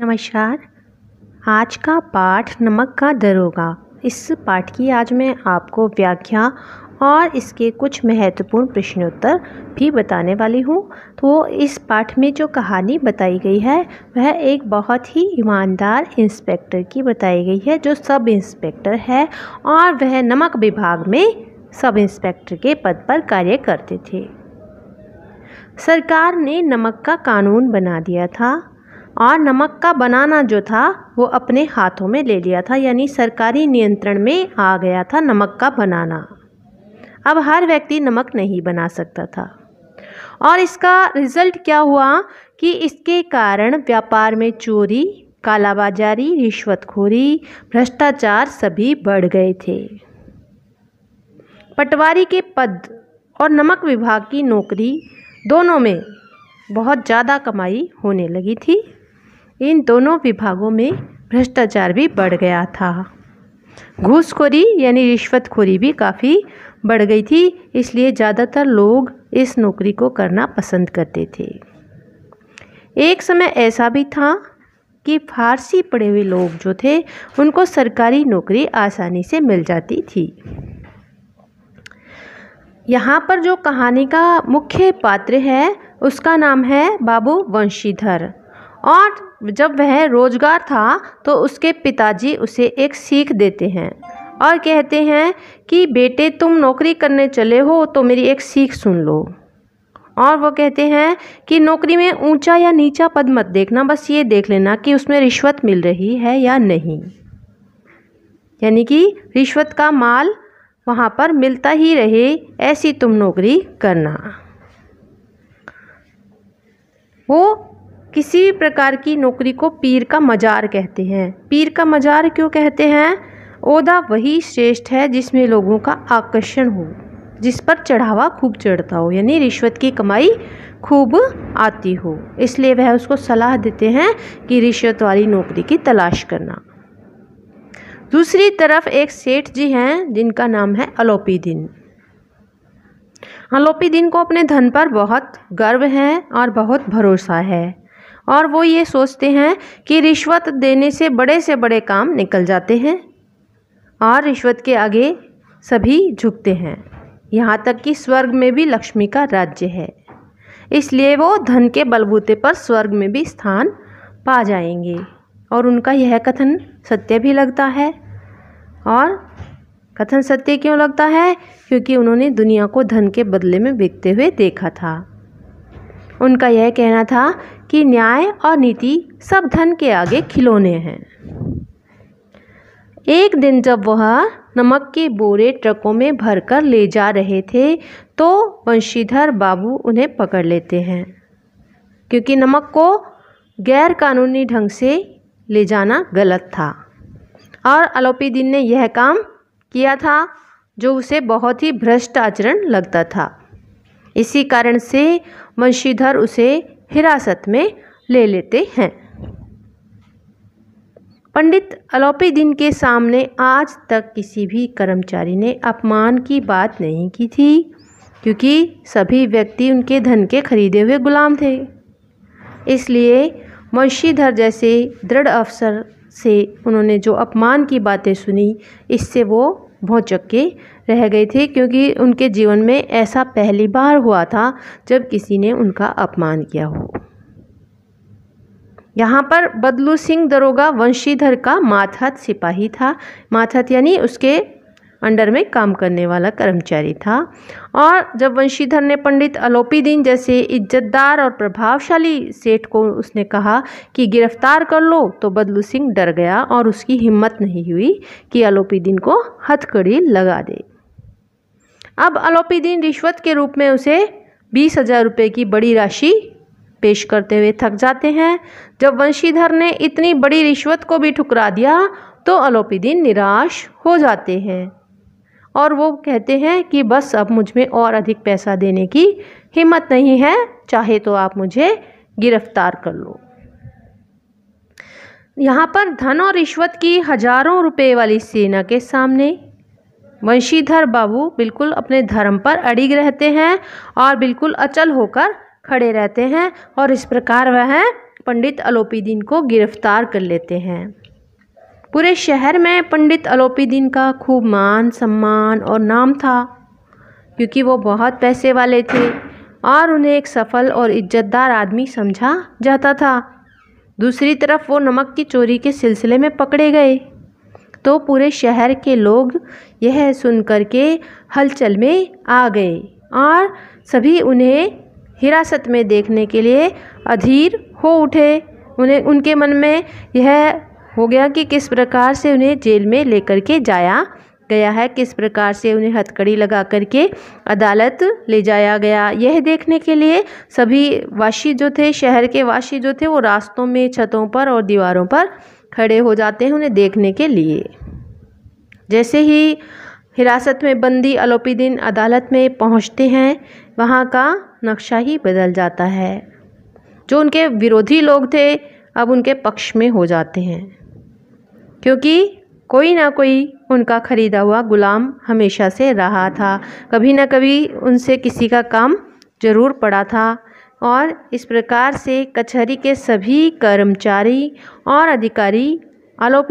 नमस्कार आज का पाठ नमक का दरोगा इस पाठ की आज मैं आपको व्याख्या और इसके कुछ महत्वपूर्ण प्रश्नोत्तर भी बताने वाली हूँ तो इस पाठ में जो कहानी बताई गई है वह एक बहुत ही ईमानदार इंस्पेक्टर की बताई गई है जो सब इंस्पेक्टर है और वह नमक विभाग में सब इंस्पेक्टर के पद पर कार्य करते थे सरकार ने नमक का कानून बना दिया था और नमक का बनाना जो था वो अपने हाथों में ले लिया था यानी सरकारी नियंत्रण में आ गया था नमक का बनाना अब हर व्यक्ति नमक नहीं बना सकता था और इसका रिजल्ट क्या हुआ कि इसके कारण व्यापार में चोरी कालाबाजारी रिश्वतखोरी भ्रष्टाचार सभी बढ़ गए थे पटवारी के पद और नमक विभाग की नौकरी दोनों में बहुत ज़्यादा कमाई होने लगी थी इन दोनों विभागों में भ्रष्टाचार भी बढ़ गया था घूसखोरी यानी रिश्वतखोरी भी काफ़ी बढ़ गई थी इसलिए ज़्यादातर लोग इस नौकरी को करना पसंद करते थे एक समय ऐसा भी था कि फारसी पढ़े हुए लोग जो थे उनको सरकारी नौकरी आसानी से मिल जाती थी यहाँ पर जो कहानी का मुख्य पात्र है उसका नाम है बाबू वंशीधर और जब वह रोज़गार था तो उसके पिताजी उसे एक सीख देते हैं और कहते हैं कि बेटे तुम नौकरी करने चले हो तो मेरी एक सीख सुन लो और वो कहते हैं कि नौकरी में ऊंचा या नीचा पद मत देखना बस ये देख लेना कि उसमें रिश्वत मिल रही है या नहीं यानी कि रिश्वत का माल वहाँ पर मिलता ही रहे ऐसी तुम नौकरी करना वो किसी भी प्रकार की नौकरी को पीर का मज़ार कहते हैं पीर का मज़ार क्यों कहते हैं ओदा वही श्रेष्ठ है जिसमें लोगों का आकर्षण हो जिस पर चढ़ावा खूब चढ़ता हो यानी रिश्वत की कमाई खूब आती हो इसलिए वह उसको सलाह देते हैं कि रिश्वत वाली नौकरी की तलाश करना दूसरी तरफ एक सेठ जी हैं जिनका नाम है अलोपी दिन अलोपी दिन को अपने धन पर बहुत गर्व है और बहुत भरोसा है और वो ये सोचते हैं कि रिश्वत देने से बड़े से बड़े काम निकल जाते हैं और रिश्वत के आगे सभी झुकते हैं यहाँ तक कि स्वर्ग में भी लक्ष्मी का राज्य है इसलिए वो धन के बलबूते पर स्वर्ग में भी स्थान पा जाएंगे और उनका यह कथन सत्य भी लगता है और कथन सत्य क्यों लगता है क्योंकि उन्होंने दुनिया को धन के बदले में बिकते हुए देखा था उनका यह कहना था कि न्याय और नीति सब धन के आगे खिलौने हैं एक दिन जब वह नमक के बोरे ट्रकों में भरकर ले जा रहे थे तो वंशीधर बाबू उन्हें पकड़ लेते हैं क्योंकि नमक को गैर कानूनी ढंग से ले जाना गलत था और अलोपी दिन ने यह काम किया था जो उसे बहुत ही भ्रष्ट आचरण लगता था इसी कारण से वंशीधर उसे हिरासत में ले लेते हैं पंडित अलोपी दिन के सामने आज तक किसी भी कर्मचारी ने अपमान की बात नहीं की थी क्योंकि सभी व्यक्ति उनके धन के खरीदे हुए गुलाम थे इसलिए मुंशीधर जैसे दृढ़ अफसर से उन्होंने जो अपमान की बातें सुनी इससे वो भौचक्के रह गई थी क्योंकि उनके जीवन में ऐसा पहली बार हुआ था जब किसी ने उनका अपमान किया हो यहाँ पर बदलू सिंह दरोगा वंशीधर का माथहत सिपाही था माथहत यानी उसके अंडर में काम करने वाला कर्मचारी था और जब वंशीधर ने पंडित दीन जैसे इज्जतदार और प्रभावशाली सेठ को उसने कहा कि गिरफ्तार कर लो तो बदलू सिंह डर गया और उसकी हिम्मत नहीं हुई कि दीन को हथकड़ी लगा दे अब अलोपीदीन रिश्वत के रूप में उसे बीस हजार रुपये की बड़ी राशि पेश करते हुए थक जाते हैं जब वंशीधर ने इतनी बड़ी रिश्वत को भी ठुकरा दिया तो अलोपीदीन निराश हो जाते हैं और वो कहते हैं कि बस अब मुझ में और अधिक पैसा देने की हिम्मत नहीं है चाहे तो आप मुझे गिरफ्तार कर लो यहाँ पर धन और रिश्वत की हजारों रुपए वाली सेना के सामने वंशीधर बाबू बिल्कुल अपने धर्म पर अड़िग रहते हैं और बिल्कुल अचल होकर खड़े रहते हैं और इस प्रकार वह पंडित अलोपीदीन को गिरफ्तार कर लेते हैं पूरे शहर में पंडित अलोपीदीन का खूब मान सम्मान और नाम था क्योंकि वो बहुत पैसे वाले थे और उन्हें एक सफल और इज्जतदार आदमी समझा जाता था दूसरी तरफ वो नमक की चोरी के सिलसिले में पकड़े गए तो पूरे शहर के लोग यह सुनकर के हलचल में आ गए और सभी उन्हें हिरासत में देखने के लिए अधीर हो उठे उन्हें उनके मन में यह हो गया कि किस प्रकार से उन्हें जेल में लेकर के जाया गया है किस प्रकार से उन्हें हथकड़ी लगा करके अदालत ले जाया गया यह देखने के लिए सभी वासी जो थे शहर के वासी जो थे वो रास्तों में छतों पर और दीवारों पर खड़े हो जाते हैं उन्हें देखने के लिए जैसे ही हिरासत में बंदी अलोपीदीन अदालत में पहुंचते हैं वहां का नक्शा ही बदल जाता है जो उनके विरोधी लोग थे अब उनके पक्ष में हो जाते हैं क्योंकि कोई ना कोई उनका ख़रीदा हुआ गुलाम हमेशा से रहा था कभी ना कभी उनसे किसी का काम ज़रूर पड़ा था और इस प्रकार से कचहरी के सभी कर्मचारी और अधिकारी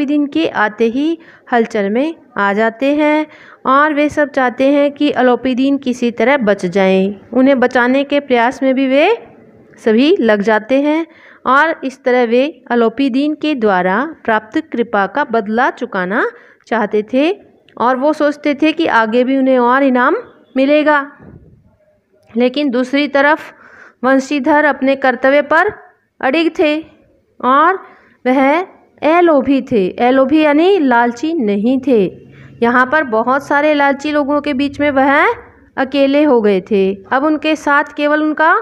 दिन के आते ही हलचल में आ जाते हैं और वे सब चाहते हैं कि दिन किसी तरह बच जाएं उन्हें बचाने के प्रयास में भी वे सभी लग जाते हैं और इस तरह वे दिन के द्वारा प्राप्त कृपा का बदला चुकाना चाहते थे और वो सोचते थे कि आगे भी उन्हें और इनाम मिलेगा लेकिन दूसरी तरफ वंशीधर अपने कर्तव्य पर अड़िग थे और वह एलोभी थे एलोभी यानी लालची नहीं थे यहाँ पर बहुत सारे लालची लोगों के बीच में वह अकेले हो गए थे अब उनके साथ केवल उनका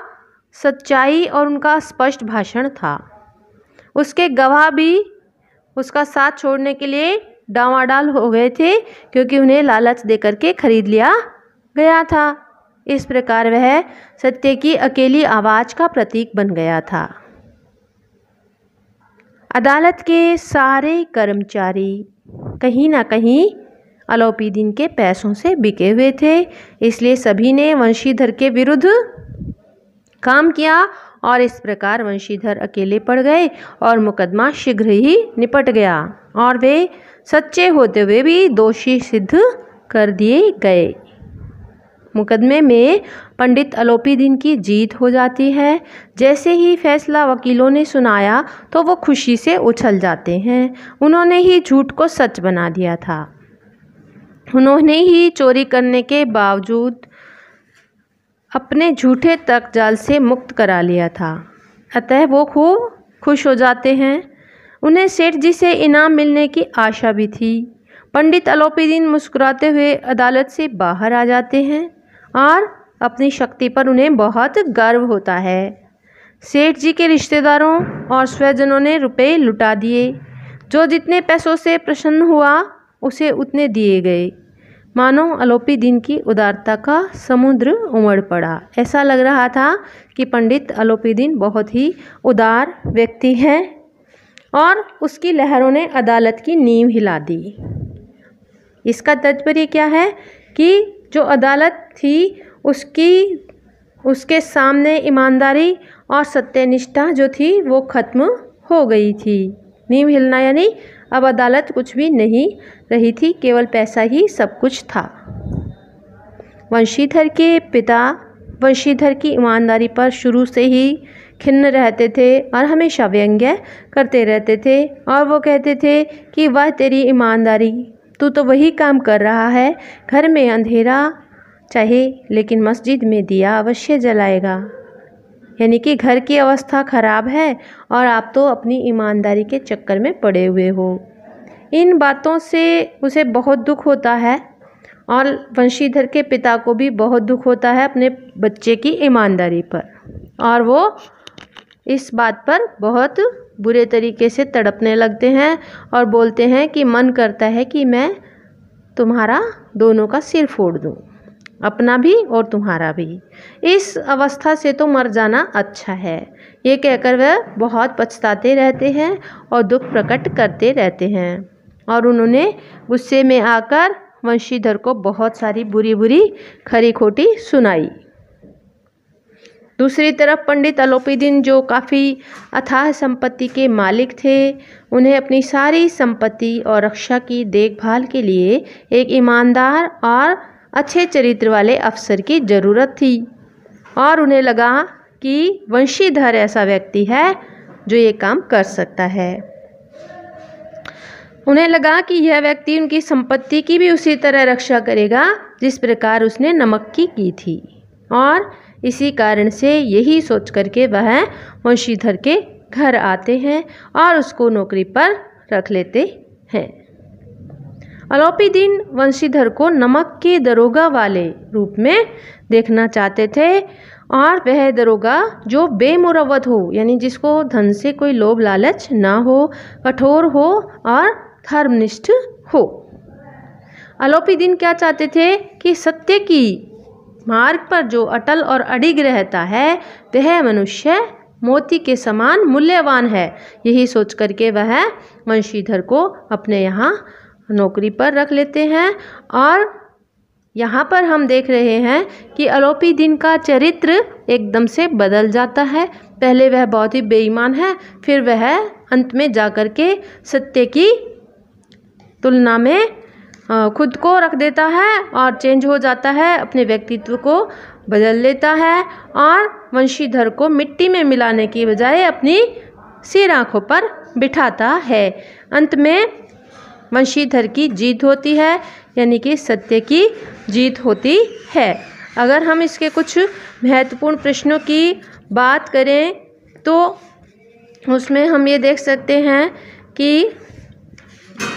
सच्चाई और उनका स्पष्ट भाषण था उसके गवाह भी उसका साथ छोड़ने के लिए डावाडाल हो गए थे क्योंकि उन्हें लालच दे करके खरीद लिया गया था इस प्रकार वह सत्य की अकेली आवाज़ का प्रतीक बन गया था अदालत के सारे कर्मचारी कहीं ना कहीं अलोपीदीन के पैसों से बिके हुए थे इसलिए सभी ने वंशीधर के विरुद्ध काम किया और इस प्रकार वंशीधर अकेले पड़ गए और मुकदमा शीघ्र ही निपट गया और वे सच्चे होते हुए भी दोषी सिद्ध कर दिए गए मुकदमे में पंडित अलोपी दिन की जीत हो जाती है जैसे ही फैसला वकीलों ने सुनाया तो वो खुशी से उछल जाते हैं उन्होंने ही झूठ को सच बना दिया था उन्होंने ही चोरी करने के बावजूद अपने झूठे तक जाल से मुक्त करा लिया था अतः वो खूब खुश हो जाते हैं उन्हें सेठ जी से इनाम मिलने की आशा भी थी पंडित अलोपी दिन मुस्कुराते हुए अदालत से बाहर आ जाते हैं और अपनी शक्ति पर उन्हें बहुत गर्व होता है सेठ जी के रिश्तेदारों और स्वजनों ने रुपए लुटा दिए जो जितने पैसों से प्रसन्न हुआ उसे उतने दिए गए मानो अलोपी दिन की उदारता का समुद्र उमड़ पड़ा ऐसा लग रहा था कि पंडित अलोपी दिन बहुत ही उदार व्यक्ति हैं और उसकी लहरों ने अदालत की नींव हिला दी इसका तात्पर्य क्या है कि जो अदालत थी उसकी उसके सामने ईमानदारी और सत्यनिष्ठा जो थी वो ख़त्म हो गई थी नीम हिलना यानी अब अदालत कुछ भी नहीं रही थी केवल पैसा ही सब कुछ था वंशीधर के पिता वंशीधर की ईमानदारी पर शुरू से ही खिन्न रहते थे और हमेशा व्यंग्य करते रहते थे और वो कहते थे कि वह तेरी ईमानदारी तू तो वही काम कर रहा है घर में अंधेरा चाहे लेकिन मस्जिद में दिया अवश्य जलाएगा यानी कि घर की अवस्था ख़राब है और आप तो अपनी ईमानदारी के चक्कर में पड़े हुए हो इन बातों से उसे बहुत दुख होता है और वंशीधर के पिता को भी बहुत दुख होता है अपने बच्चे की ईमानदारी पर और वो इस बात पर बहुत बुरे तरीके से तड़पने लगते हैं और बोलते हैं कि मन करता है कि मैं तुम्हारा दोनों का सिर फोड़ दूँ अपना भी और तुम्हारा भी इस अवस्था से तो मर जाना अच्छा है ये कहकर वह बहुत पछताते रहते हैं और दुख प्रकट करते रहते हैं और उन्होंने गुस्से में आकर वंशीधर को बहुत सारी बुरी बुरी खरी खोटी सुनाई दूसरी तरफ पंडित अलोपीदीन जो काफ़ी अथाह संपत्ति के मालिक थे उन्हें अपनी सारी संपत्ति और रक्षा की देखभाल के लिए एक ईमानदार और अच्छे चरित्र वाले अफसर की ज़रूरत थी और उन्हें लगा कि वंशीधर ऐसा व्यक्ति है जो ये काम कर सकता है उन्हें लगा कि यह व्यक्ति उनकी संपत्ति की भी उसी तरह रक्षा करेगा जिस प्रकार उसने नमक की की थी और इसी कारण से यही सोच करके वह वंशीधर के घर आते हैं और उसको नौकरी पर रख लेते हैं दिन वंशीधर को नमक के दरोगा वाले रूप में देखना चाहते थे और वह दरोगा जो बेमुरवत हो यानी जिसको धन से कोई लोभ लालच ना हो कठोर हो और धर्मनिष्ठ हो दिन क्या चाहते थे कि सत्य की मार्ग पर जो अटल और अडिग रहता है वह मनुष्य मोती के समान मूल्यवान है यही सोच करके वह वंशीधर को अपने यहाँ नौकरी पर रख लेते हैं और यहाँ पर हम देख रहे हैं कि अलोपी दिन का चरित्र एकदम से बदल जाता है पहले वह बहुत ही बेईमान है फिर वह अंत में जा कर के सत्य की तुलना में खुद को रख देता है और चेंज हो जाता है अपने व्यक्तित्व को बदल लेता है और वंशीधर को मिट्टी में मिलाने की बजाय अपनी सिर आँखों पर बिठाता है अंत में वंशीधर की जीत होती है यानी कि सत्य की जीत होती है अगर हम इसके कुछ महत्वपूर्ण प्रश्नों की बात करें तो उसमें हम ये देख सकते हैं कि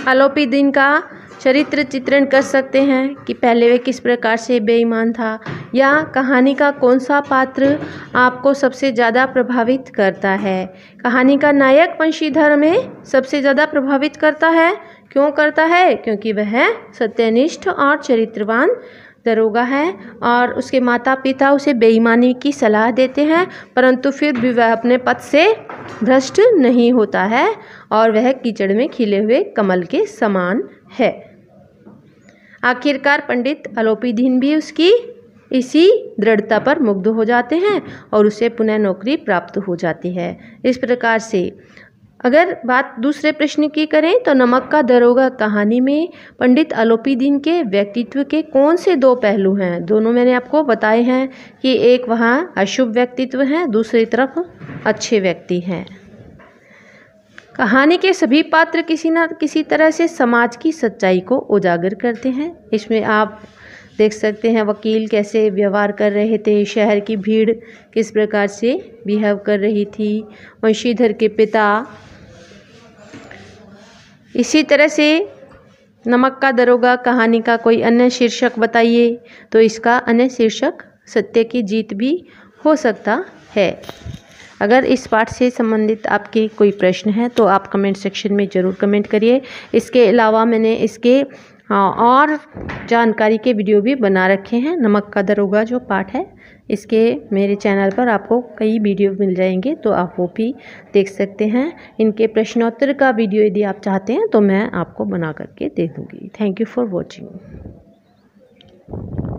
अलोपी दिन का चरित्र चित्रण कर सकते हैं कि पहले वह किस प्रकार से बेईमान था या कहानी का कौन सा पात्र आपको सबसे ज़्यादा प्रभावित करता है कहानी का नायक वंशीधर में सबसे ज़्यादा प्रभावित करता है क्यों करता है क्योंकि वह सत्यनिष्ठ और चरित्रवान दरोगा है और उसके माता पिता उसे बेईमानी की सलाह देते हैं परंतु फिर भी वह अपने पद से भ्रष्ट नहीं होता है और वह कीचड़ में खिले हुए कमल के समान है आखिरकार पंडित अलोपी दीन भी उसकी इसी दृढ़ता पर मुग्ध हो जाते हैं और उसे पुनः नौकरी प्राप्त हो जाती है इस प्रकार से अगर बात दूसरे प्रश्न की करें तो नमक का दरोगा कहानी में पंडित अलोपी दीन के व्यक्तित्व के कौन से दो पहलू हैं दोनों मैंने आपको बताए हैं कि एक वहाँ अशुभ व्यक्तित्व हैं दूसरी तरफ अच्छे व्यक्ति हैं कहानी के सभी पात्र किसी ना किसी तरह से समाज की सच्चाई को उजागर करते हैं इसमें आप देख सकते हैं वकील कैसे व्यवहार कर रहे थे शहर की भीड़ किस प्रकार से बिहेव कर रही थी वंशीधर के पिता इसी तरह से नमक का दरोगा कहानी का कोई अन्य शीर्षक बताइए तो इसका अन्य शीर्षक सत्य की जीत भी हो सकता है अगर इस पाठ से संबंधित आपके कोई प्रश्न है तो आप कमेंट सेक्शन में ज़रूर कमेंट करिए इसके अलावा मैंने इसके और जानकारी के वीडियो भी बना रखे हैं नमक का दरोगा जो पाठ है इसके मेरे चैनल पर आपको कई वीडियो मिल जाएंगे तो आप वो भी देख सकते हैं इनके प्रश्नोत्तर का वीडियो यदि आप चाहते हैं तो मैं आपको बना करके दे दूँगी थैंक यू फॉर वॉचिंग